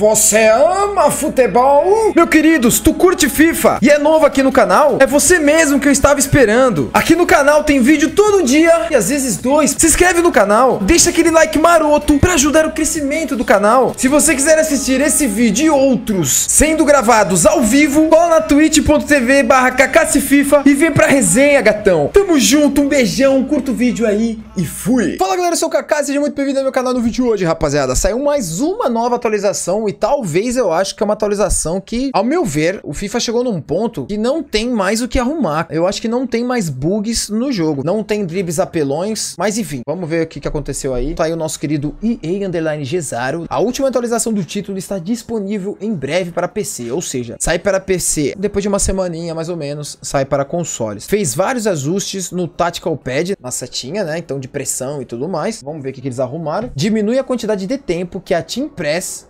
Você ama futebol? Meu queridos, tu curte FIFA e é novo aqui no canal? É você mesmo que eu estava esperando. Aqui no canal tem vídeo todo dia e às vezes dois. Se inscreve no canal, deixa aquele like maroto para ajudar o crescimento do canal. Se você quiser assistir esse vídeo e outros sendo gravados ao vivo, cola na twitch.tv barra kkcfifa e vem pra resenha, gatão. Tamo junto, um beijão, curta o vídeo aí e fui. Fala galera, eu sou o Kaká, seja muito bem-vindo ao meu canal no vídeo de hoje, rapaziada. Saiu mais uma nova atualização e talvez eu acho que é uma atualização que, ao meu ver, o FIFA chegou num ponto que não tem mais o que arrumar. Eu acho que não tem mais bugs no jogo, não tem dribles apelões, mas enfim, vamos ver o que aconteceu aí. Tá aí o nosso querido EA Underline Gesaro. A última atualização do título está disponível em breve para PC, ou seja, sai para PC depois de uma semaninha mais ou menos, sai para consoles. Fez vários ajustes no Tactical Pad, na setinha, né, então de pressão e tudo mais. Vamos ver o que eles arrumaram. Diminui a quantidade de tempo que a Team Press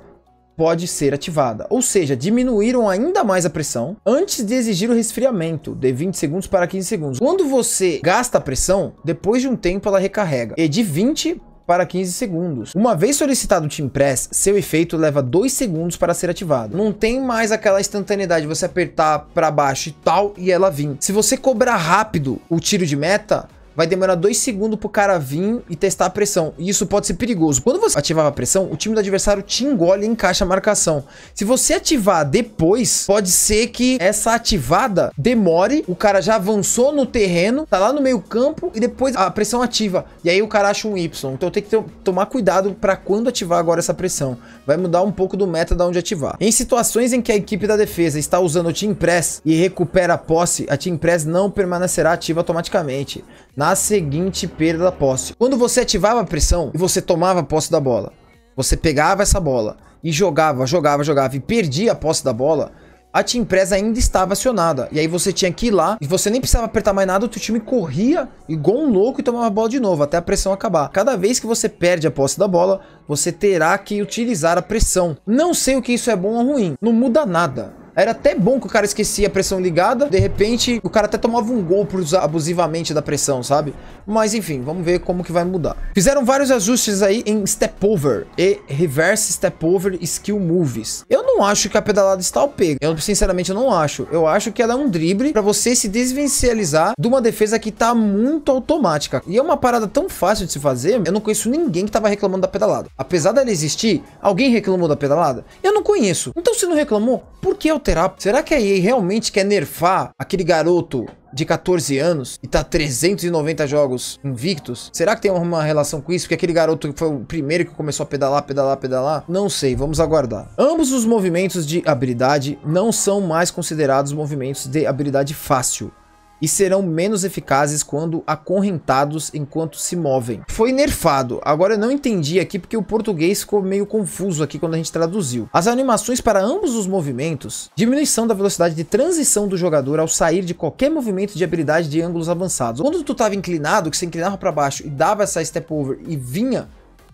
pode ser ativada, ou seja, diminuíram ainda mais a pressão antes de exigir o resfriamento de 20 segundos para 15 segundos. Quando você gasta a pressão, depois de um tempo ela recarrega e de 20 para 15 segundos. Uma vez solicitado o Team Press, seu efeito leva 2 segundos para ser ativado. Não tem mais aquela instantaneidade, você apertar para baixo e tal, e ela vir. Se você cobrar rápido o tiro de meta, vai demorar dois segundos pro cara vir e testar a pressão. E isso pode ser perigoso. Quando você ativava a pressão, o time do adversário te engole e encaixa a marcação. Se você ativar depois, pode ser que essa ativada demore, o cara já avançou no terreno, tá lá no meio campo e depois a pressão ativa. E aí o cara acha um Y. Então tem que ter, tomar cuidado para quando ativar agora essa pressão. Vai mudar um pouco do meta da onde ativar. Em situações em que a equipe da defesa está usando o Team Press e recupera a posse, a Team Press não permanecerá ativa automaticamente. Na a seguinte perda da posse. Quando você ativava a pressão e você tomava a posse da bola, você pegava essa bola e jogava, jogava, jogava e perdia a posse da bola, a Team Press ainda estava acionada. E aí você tinha que ir lá, e você nem precisava apertar mais nada, o teu time corria igual um louco e tomava a bola de novo, até a pressão acabar. Cada vez que você perde a posse da bola, você terá que utilizar a pressão. Não sei o que isso é bom ou ruim, não muda nada. Era até bom que o cara esquecia a pressão ligada. De repente, o cara até tomava um gol por usar abusivamente da pressão, sabe? Mas enfim, vamos ver como que vai mudar. Fizeram vários ajustes aí em step over e reverse step over skill moves. Eu não acho que a pedalada está ao pego. Eu sinceramente não acho. Eu acho que ela é um drible para você se desvencializar de uma defesa que tá muito automática. E é uma parada tão fácil de se fazer. Eu não conheço ninguém que tava reclamando da pedalada. Apesar dela existir, alguém reclamou da pedalada? Eu não conheço. Então se não reclamou, por que eu alterar. Será que a EA realmente quer nerfar aquele garoto de 14 anos e tá 390 jogos invictos? Será que tem uma relação com isso? Porque aquele garoto foi o primeiro que começou a pedalar, pedalar, pedalar? Não sei, vamos aguardar. Ambos os movimentos de habilidade não são mais considerados movimentos de habilidade fácil e serão menos eficazes quando acorrentados enquanto se movem. Foi nerfado, agora eu não entendi aqui porque o português ficou meio confuso aqui quando a gente traduziu. As animações para ambos os movimentos, diminuição da velocidade de transição do jogador ao sair de qualquer movimento de habilidade de ângulos avançados. Quando tu estava inclinado, que você inclinava para baixo e dava essa step over e vinha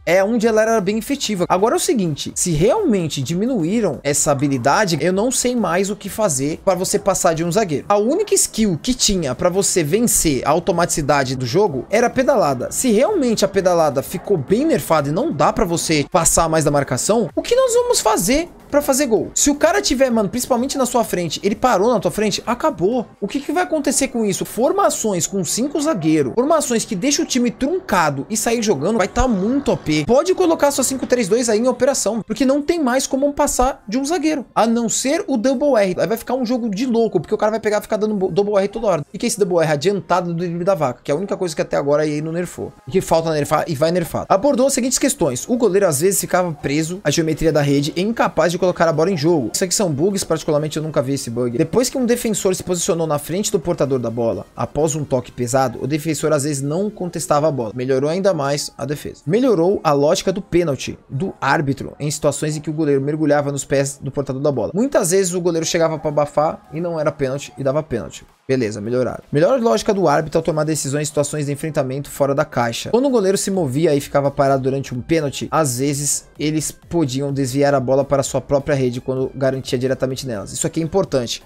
é onde ela era bem efetiva. Agora é o seguinte, se realmente diminuíram essa habilidade, eu não sei mais o que fazer para você passar de um zagueiro. A única skill que tinha para você vencer a automaticidade do jogo era a pedalada. Se realmente a pedalada ficou bem nerfada e não dá para você passar mais da marcação, o que nós vamos fazer para fazer gol. Se o cara tiver, mano, principalmente na sua frente, ele parou na tua frente, acabou. O que, que vai acontecer com isso? Formações com cinco zagueiro, formações que deixam o time truncado e sair jogando, vai estar tá muito OP. Pode colocar sua 5-3-2 aí em operação, porque não tem mais como passar de um zagueiro, a não ser o double R. Aí vai ficar um jogo de louco, porque o cara vai pegar e ficar dando double R toda hora. E que é esse double R adiantado do drible da vaca, que é a única coisa que até agora aí é não nerfou. E que falta nerfar e vai nerfar. Abordou as seguintes questões. O goleiro às vezes ficava preso à geometria da rede e é incapaz de colocar a bola em jogo. Isso aqui são bugs, particularmente eu nunca vi esse bug. Depois que um defensor se posicionou na frente do portador da bola, após um toque pesado, o defensor às vezes não contestava a bola. Melhorou ainda mais a defesa. Melhorou a lógica do pênalti, do árbitro, em situações em que o goleiro mergulhava nos pés do portador da bola. Muitas vezes o goleiro chegava para abafar e não era pênalti e dava pênalti. Beleza, melhoraram. Melhor lógica do árbitro ao tomar decisões em situações de enfrentamento fora da caixa. Quando o um goleiro se movia e ficava parado durante um pênalti, às vezes eles podiam desviar a bola para sua própria rede quando garantia diretamente nelas. Isso aqui é importante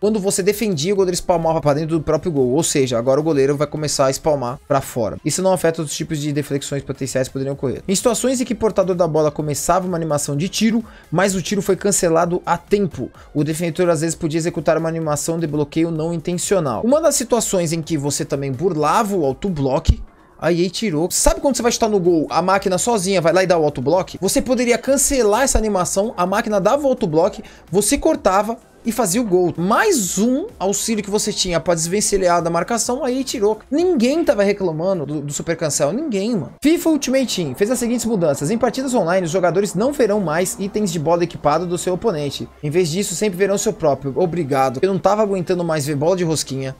quando você defendia, o goleiro espalmava para dentro do próprio gol. Ou seja, agora o goleiro vai começar a espalmar para fora. Isso não afeta os tipos de deflexões potenciais que poderiam ocorrer. Em situações em que o portador da bola começava uma animação de tiro, mas o tiro foi cancelado a tempo. O defensor às vezes podia executar uma animação de bloqueio não intencional. Uma das situações em que você também burlava o autoblock, aí EA tirou. Sabe quando você vai chutar no gol, a máquina sozinha vai lá e dá o autoblock? Você poderia cancelar essa animação, a máquina dava o autoblock, você cortava, e fazia o gol. Mais um auxílio que você tinha para desvencilhar da marcação, aí tirou. Ninguém tava reclamando do, do Super Cancel, ninguém, mano. FIFA Ultimate Team fez as seguintes mudanças. Em partidas online, os jogadores não verão mais itens de bola equipado do seu oponente. Em vez disso, sempre verão seu próprio. Obrigado. Eu não tava aguentando mais ver bola de rosquinha,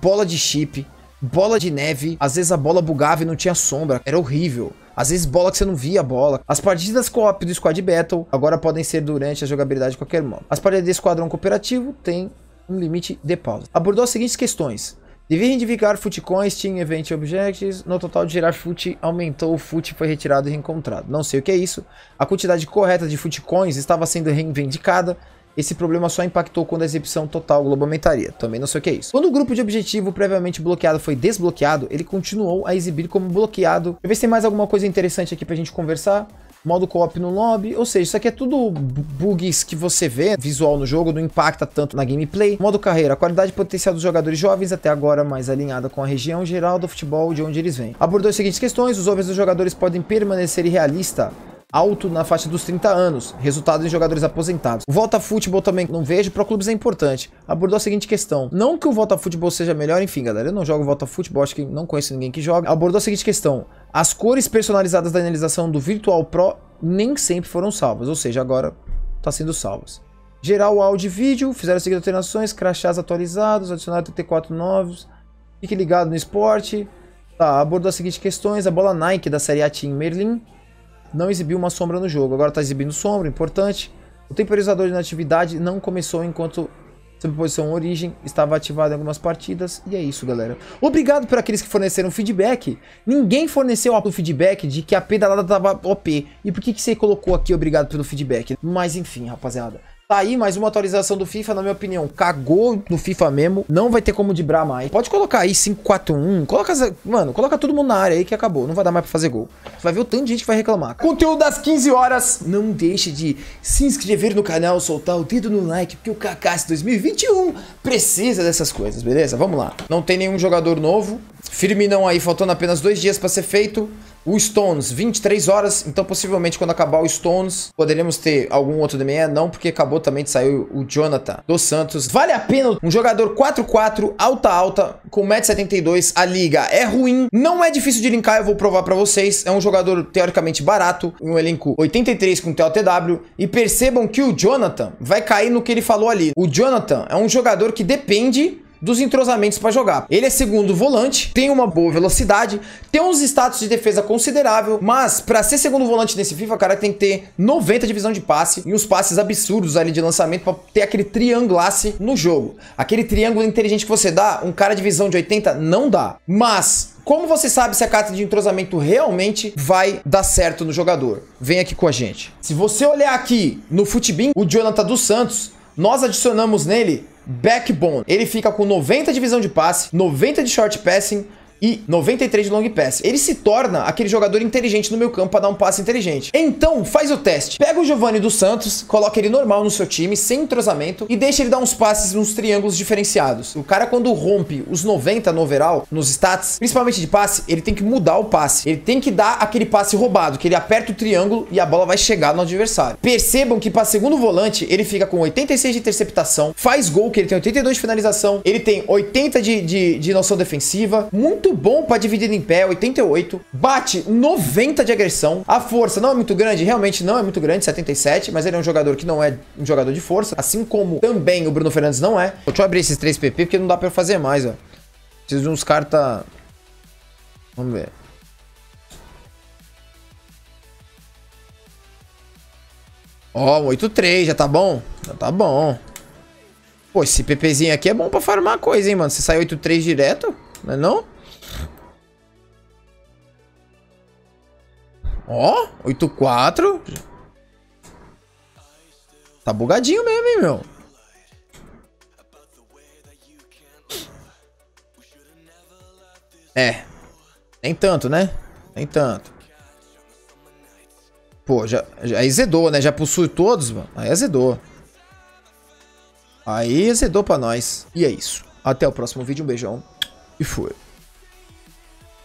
bola de chip, bola de neve, às vezes a bola bugava e não tinha sombra, era horrível. Às vezes bola que você não via a bola. As partidas co-op do Squad Battle agora podem ser durante a jogabilidade de qualquer modo. As partidas de esquadrão cooperativo têm um limite de pausa. Abordou as seguintes questões. Devia reivindicar futecoins, Team Event objects, No total de gerar fut, aumentou o fut foi retirado e reencontrado. Não sei o que é isso. A quantidade correta de futecoins estava sendo reivindicada, esse problema só impactou quando a exibição total globamentaria. Também não sei o que é isso. Quando o grupo de objetivo previamente bloqueado foi desbloqueado, ele continuou a exibir como bloqueado. Deixa eu ver se tem mais alguma coisa interessante aqui pra gente conversar modo co-op no lobby, ou seja, isso aqui é tudo bugs que você vê visual no jogo, não impacta tanto na gameplay. Modo carreira, a qualidade potencial dos jogadores jovens até agora mais alinhada com a região geral do futebol de onde eles vêm. Abordou as seguintes questões, os ovos dos jogadores podem permanecer irrealistas alto na faixa dos 30 anos, resultado em jogadores aposentados. O Volta Futebol também não vejo, para clubes é importante. Abordou a seguinte questão. Não que o Volta Futebol seja melhor, enfim, galera, eu não jogo Volta Futebol, acho que não conheço ninguém que joga. Abordou a seguinte questão. As cores personalizadas da analisação do Virtual Pro nem sempre foram salvas, ou seja, agora está sendo salvas. Geral áudio e vídeo, fizeram as seguintes alterações, crachás atualizados, adicionaram 34 novos, fique ligado no esporte. Tá, abordou as seguintes questões, a bola Nike da série A Team Merlin, não exibiu uma sombra no jogo. Agora está exibindo sombra, importante. O temporizador de natividade não começou enquanto sobre posição origem, estava ativado em algumas partidas, e é isso, galera. Obrigado por aqueles que forneceram feedback. Ninguém forneceu o feedback de que a pedalada tava OP. E por que, que você colocou aqui obrigado pelo feedback? Mas enfim, rapaziada. Tá aí mais uma atualização do FIFA, na minha opinião. Cagou no FIFA mesmo. Não vai ter como dibrar mais. Pode colocar aí 5-4-1. Coloca, mano, coloca todo mundo na área aí que acabou. Não vai dar mais pra fazer gol. Você vai ver o tanto de gente que vai reclamar. Conteúdo das 15 horas. Não deixe de se inscrever no canal, soltar o dedo no like, porque o Cacasse 2021 precisa dessas coisas, beleza? Vamos lá. Não tem nenhum jogador novo. Firminão aí, faltando apenas dois dias pra ser feito. O Stones, 23 horas. Então, possivelmente, quando acabar o Stones, poderemos ter algum outro DME. Não, porque acabou também de sair o Jonathan dos Santos. Vale a pena um jogador 4-4, alta-alta, com 1,72m. A liga é ruim, não é difícil de linkar, eu vou provar pra vocês. É um jogador teoricamente barato, um elenco 83 com TLTW. E percebam que o Jonathan vai cair no que ele falou ali. O Jonathan é um jogador que depende dos entrosamentos para jogar. Ele é segundo volante, tem uma boa velocidade, tem uns status de defesa considerável, mas para ser segundo volante nesse FIFA, cara, tem que ter 90 de visão de passe e uns passes absurdos ali de lançamento para ter aquele triangulasse no jogo. Aquele triângulo inteligente que você dá, um cara de visão de 80 não dá. Mas como você sabe se a carta de entrosamento realmente vai dar certo no jogador? Vem aqui com a gente. Se você olhar aqui no Futebin, o Jonathan dos Santos, nós adicionamos nele Backbone. Ele fica com 90 de visão de passe, 90 de short passing, e 93 de long pass. Ele se torna aquele jogador inteligente no meu campo pra dar um passe inteligente. Então, faz o teste. Pega o Giovanni dos Santos, coloca ele normal no seu time, sem entrosamento, e deixa ele dar uns passes nos triângulos diferenciados. O cara, quando rompe os 90 no overall, nos stats, principalmente de passe, ele tem que mudar o passe. Ele tem que dar aquele passe roubado, que ele aperta o triângulo e a bola vai chegar no adversário. Percebam que para segundo volante, ele fica com 86 de interceptação, faz gol, que ele tem 82 de finalização, ele tem 80 de, de, de noção defensiva, muito muito bom para dividir em pé, 88. Bate 90 de agressão. A força não é muito grande, realmente não é muito grande, 77. Mas ele é um jogador que não é um jogador de força. Assim como também o Bruno Fernandes não é. Deixa eu abrir esses 3 PP, porque não dá para fazer mais, ó. Preciso de uns cartas... Vamos ver. Ó, oh, 8-3, já tá bom? Já tá bom. Pô, esse PPzinho aqui é bom pra farmar coisa, hein, mano. Você sai 8-3 direto, não é não? Ó, 8-4. Tá bugadinho mesmo, hein, meu. É. Nem tanto, né? Nem tanto. Pô, já, já aí né? Já possui todos, mano. Aí azedou. É aí azedou é pra nós. E é isso. Até o próximo vídeo. Um beijão. E fui.